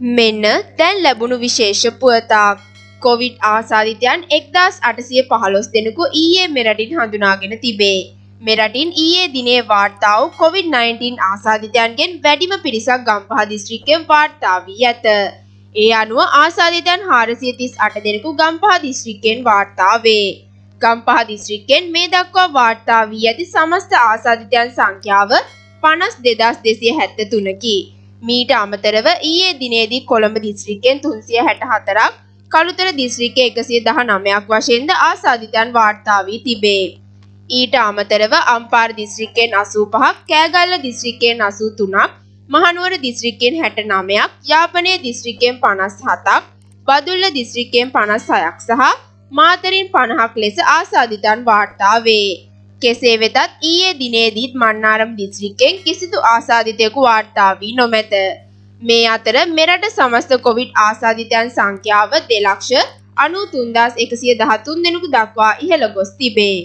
මෙන්න දැන් ලැබුණු විශේෂ පුවතාක්. කොවිඩ් ආසාධිතයන් එක්දස් අටසිය පහළොස් දෙනෙකු ඊයේ මෙරටින් හඳුනාගෙන තිබේ. මෙරටින් ඊයේ දිනේ වාර්තාව කොවිD-19 ආසාධිතයන්ගෙන් වැඩිම පිරිසක් ගම්පහ දිස්ත්‍රික්කයෙන් වාර්තා වී ඇත. ඒ අනුව ආසාධිතයන් 438 දෙනෙකු ගම්පහ දිස්ත්‍රික්කයෙන් වාර්තා වේ. ගම්පහ දිස්ත්‍රික්කයෙන් මේ දක්වා වාර්තා වී ඇති සමස්ත ආසාධිතයන් සංඛ්‍යාව 52273කි. මීට අමතරව ඊයේ දිනේදී කොළඹ දිස්ත්‍රික්කෙන් 364ක් කළුතර දිස්ත්‍රික්කයේ 119ක් වශයෙන්ද ආසාදිතයන් වාර්තා වී තිබේ. ඊට අමතරව අම්පාර දිස්ත්‍රික්කයෙන් 85ක්, කෑගල්ල දිස්ත්‍රික්කයෙන් 83ක්, මහනුවර දිස්ත්‍රික්කයෙන් 69ක්, යාපනයේ දිස්ත්‍රික්කයෙන් 57ක්, බදුල්ල දිස්ත්‍රික්කයෙන් 56ක් සහ මාතරින් 50ක් ලෙස ආසාදිතයන් වාර්තා වේ. කෙසේ වෙතත් ඊයේ දිනේදීත් මන්නාරම් දිස්ත්‍රික්කෙන් කිසිදු ආසාධිතයෙකු වාර්තා වී නොමැත. මේ අතර මෙරට සමස්ත කොවිඩ් ආසාධිතයන් සංඛ්‍යාව දෙලක්ෂ අනු තුන්දස් එකසිය දහතුන් දෙනෙකු දක්වා ඉහළ ගොස් තිබේ.